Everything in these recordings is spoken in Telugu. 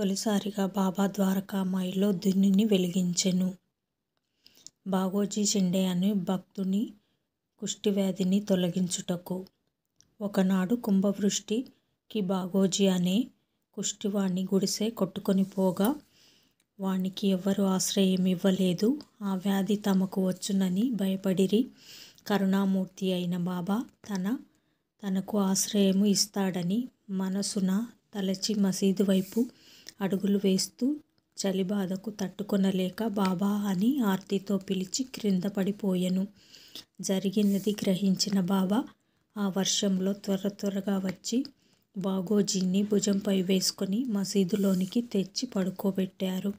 తొలిసారిగా బాబా ద్వారకామాయిలో దున్నిని వెలిగించెను బాగోజీ చెండే అనే భక్తుని కుష్టివ్యాధిని తొలగించుటకు ఒకనాడు కుంభవృష్టికి బాగోజీ అనే కుష్టివాణ్ణి గుడిసె కొట్టుకొని పోగా వానికి ఎవ్వరు ఆశ్రయం ఇవ్వలేదు ఆ వ్యాధి తమకు వచ్చునని భయపడిరి కరుణామూర్తి అయిన బాబా తన తనకు ఆశ్రయము ఇస్తాడని మనసున తలచి మసీదు వైపు అడుగులు వేస్తూ చలి బాధకు తట్టుకొనలేక బాబా అని ఆర్తితో పిలిచి క్రింద పడిపోయెను జరిగినది గ్రహించిన బాబా ఆ వర్షంలో త్వర త్వరగా వచ్చి బాగోజీని భుజంపై వేసుకొని మసీదులోనికి తెచ్చి పడుకోబెట్టారు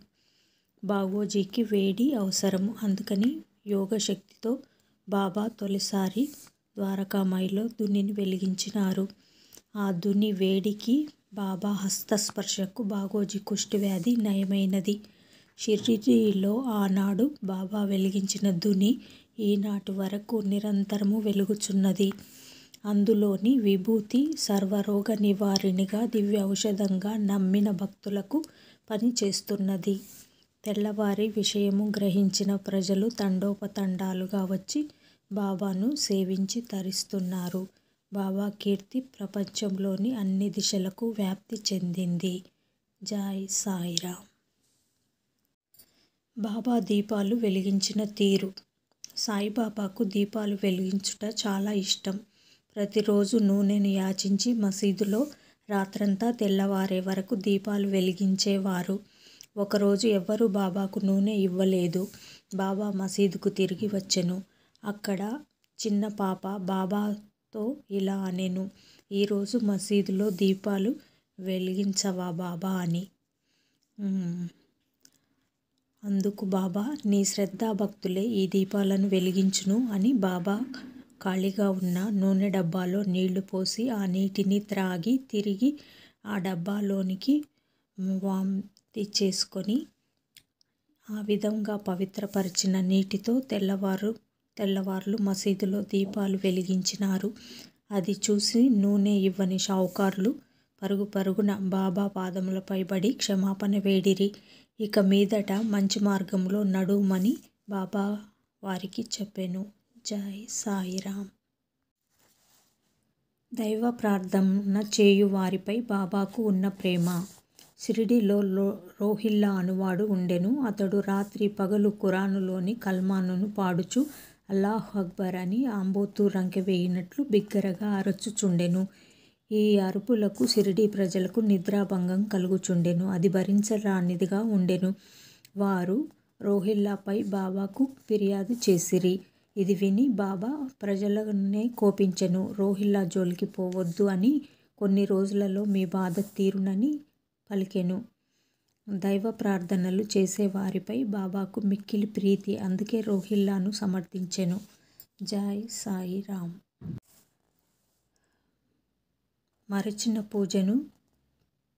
బాగోజీకి వేడి అవసరము అందుకని యోగశక్తితో బాబా తొలిసారి ద్వారకామాయిలో దున్నిని వెలిగించినారు ఆ దున్ని వేడికి బాబా హస్తస్పర్శకు బాగోజీ వ్యాధి నయమైనది. షిర్డీలో ఆనాడు బాబా వెలిగించిన ధుని ఈనాటి వరకు నిరంతరము వెలుగుచున్నది. అందులోని విభూతి సర్వరోగ నివారిణిగా, దివ్య ఔషధంగా నమ్మిన భక్తులకు పనిచేస్తున్నది. తెల్లవారి విషయము గ్రహించిన ప్రజలు తండోపతండాలుగా వచ్చి బాబాను సేవించి తరిస్తున్నారు. బాబా కీర్తి ప్రపంచంలోని అన్ని దిశలకు వ్యాప్తి చెందింది జాయ్ సాయిరామ్ బాబా దీపాలు వెలిగించిన తీరు సాయిబాబాకు దీపాలు వెలిగించుట చాలా ఇష్టం ప్రతిరోజు నూనెను యాచించి మసీదులో రాత్రంతా తెల్లవారే వరకు దీపాలు వెలిగించేవారు ఒకరోజు ఎవ్వరూ బాబాకు నూనె ఇవ్వలేదు బాబా మసీదుకు తిరిగి వచ్చెను అక్కడ చిన్న పాప బాబా తో ఇలా అనెను ఈరోజు మసీదులో దీపాలు వెలిగించవా బాబా అని అందుకు బాబా నీ శ్రద్ధాభక్తులే ఈ దీపాలను వెలిగించును అని బాబా ఖాళీగా ఉన్న నూనె డబ్బాలో నీళ్లు పోసి ఆ నీటిని త్రాగి తిరిగి ఆ డబ్బాలోనికి వాంతి చేసుకొని ఆ విధంగా పవిత్రపరిచిన నీటితో తెల్లవారు తెల్లవార్లు మసీదులో దీపాలు వెలిగించినారు అది చూసి నూనె ఇవ్వని షావుకారులు పరుగు పరుగున బాబా పాదములపై పడి క్షమాపణ వేడిరి ఇక మీదట మంచి మార్గంలో నడుమని బాబా వారికి చెప్పాను జై సాయిరామ్ దైవ ప్రార్థన చేయు వారిపై బాబాకు ఉన్న ప్రేమ లో రోహిల్లా అనువాడు ఉండెను అతడు రాత్రి పగలు కురానులోని కల్మానును పాడుచు అల్లాహ్ అక్బర్ అని ఆంబోతు రంకె వేయినట్లు బిగ్గరగా అరచుచుండెను ఈ అరుపులకు సిరిడి ప్రజలకు నిద్రాభంగం కలుగుచుండెను అది భరించరానిదిగా ఉండెను వారు రోహిల్లాపై బాబాకు ఫిర్యాదు చేసిరి ఇది విని బాబా ప్రజలనే కోపించెను రోహిల్లా జోలికి పోవద్దు అని కొన్ని రోజులలో మీ బాధ తీరునని పలికెను దైవ ప్రార్థనలు చేసేవారిపై బాబాకు మిక్కిలి ప్రీతి అందుకే రోహిల్లాను సమర్థించెను జై సాయి రామ్ మరచిన పూజను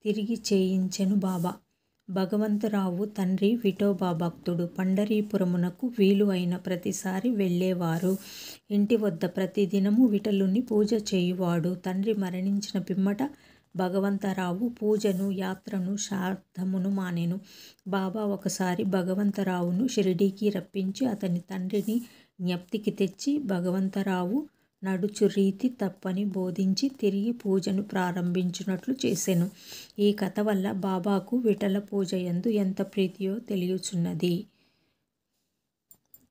తిరిగి చేయించెను బాబా భగవంతరావు తండ్రి విఠోబా భక్తుడు పండరీపురమునకు వీలు అయిన ప్రతిసారి వెళ్ళేవారు ఇంటి వద్ద ప్రతిదినము విటలుని పూజ చేయువాడు తండ్రి మరణించిన పిమ్మట భగవంతరావు పూజను యాత్రను శ్రాద్ధమును మానెను బాబా ఒకసారి భగవంతరావును షిరిడీకి రప్పించి అతని తండ్రిని జ్ఞప్తికి తెచ్చి భగవంతరావు నడుచు రీతి తప్పని బోధించి తిరిగి పూజను ప్రారంభించినట్లు చేసెను ఈ కథ వల్ల బాబాకు విఠల పూజ ఎందు ఎంత ప్రీతియో తెలియచున్నది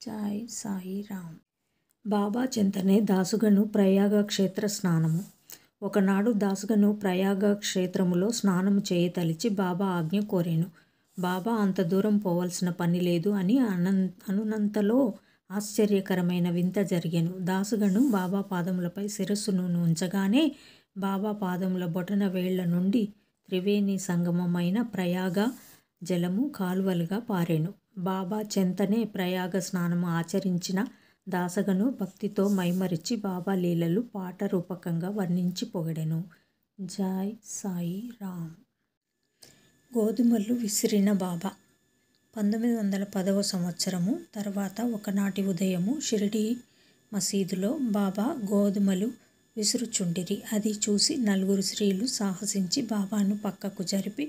జాయ్ సాయి రామ్ బాబా చింతనే దాసుగను ప్రయాగ క్షేత్ర స్నానము ఒకనాడు దాసుగను ప్రయాగ క్షేత్రములో స్నానము చేయతలిచి బాబా ఆజ్ఞ కోరాను బాబా అంత దూరం పోవలసిన పని లేదు అని అనన్ అనునంతలో ఆశ్చర్యకరమైన వింత జరిగాను దాసుగను బాబా పాదములపై శిరస్సును ఉంచగానే బాబా పాదముల బొటన వేళ్ల నుండి త్రివేణి సంగమమైన ప్రయాగ జలము కాలువలుగా పారాను బాబా చెంతనే ప్రయాగ స్నానము ఆచరించిన దాసగను భక్తితో మైమరిచి బాబా లీలలు పాట రూపకంగా వర్ణించి పొగడెను జాయ్ సాయి రామ్ గోధుమలు విసిరిన బాబా పంతొమ్మిది వందల పదవ సంవత్సరము తర్వాత ఒకనాటి ఉదయము షిరిడి మసీదులో బాబా గోధుమలు విసురుచుండిరి అది చూసి నలుగురు స్త్రీలు సాహసించి బాబాను పక్కకు జరిపి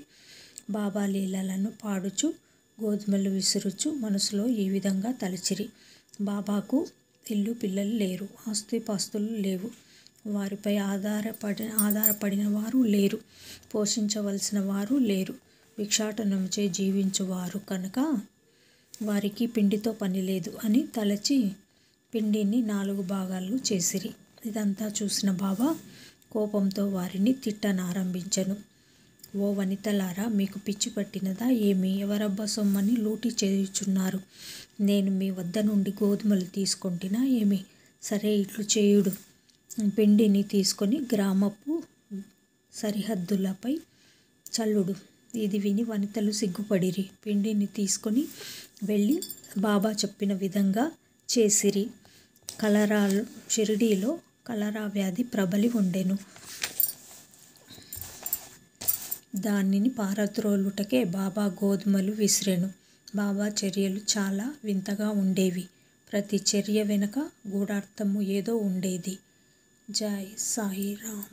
బాబా లీలలను పాడుచు గోధుమలు విసురుచు మనసులో ఈ విధంగా తలచిరి బాబాకు ఇల్లు పిల్లలు లేరు ఆస్తిపాస్తులు లేవు వారిపై ఆధారపడి ఆధారపడిన వారు లేరు పోషించవలసిన వారు లేరు భిక్షాటనంచే జీవించువారు కనుక వారికి పిండితో పని లేదు అని తలచి పిండిని నాలుగు భాగాలు చేసిరి ఇదంతా చూసిన బాబా కోపంతో వారిని తిట్టనారంభించను ఓ వనితలారా మీకు పిచ్చి పట్టినదా ఏమి ఎవరబ్బా సొమ్మని లూటీ చేయుచున్నారు నేను మీ వద్ద నుండి గోధుమలు తీసుకుంటున్నా ఏమి సరే ఇట్లు చేయుడు పిండిని తీసుకొని గ్రామపు సరిహద్దులపై చల్లుడు ఇది విని వనితలు సిగ్గుపడిరి పిండిని తీసుకొని వెళ్ళి బాబా చెప్పిన విధంగా చేసిరి కలరా షిరిడీలో కలరా వ్యాధి ప్రబలి ఉండెను దానిని పారద్రోలుటకే బాబా గోధుమలు విసిరెను బాబా చర్యలు చాలా వింతగా ఉండేవి ప్రతి చర్య వెనుక గూఢార్థము ఏదో ఉండేది జై సాయిరామ్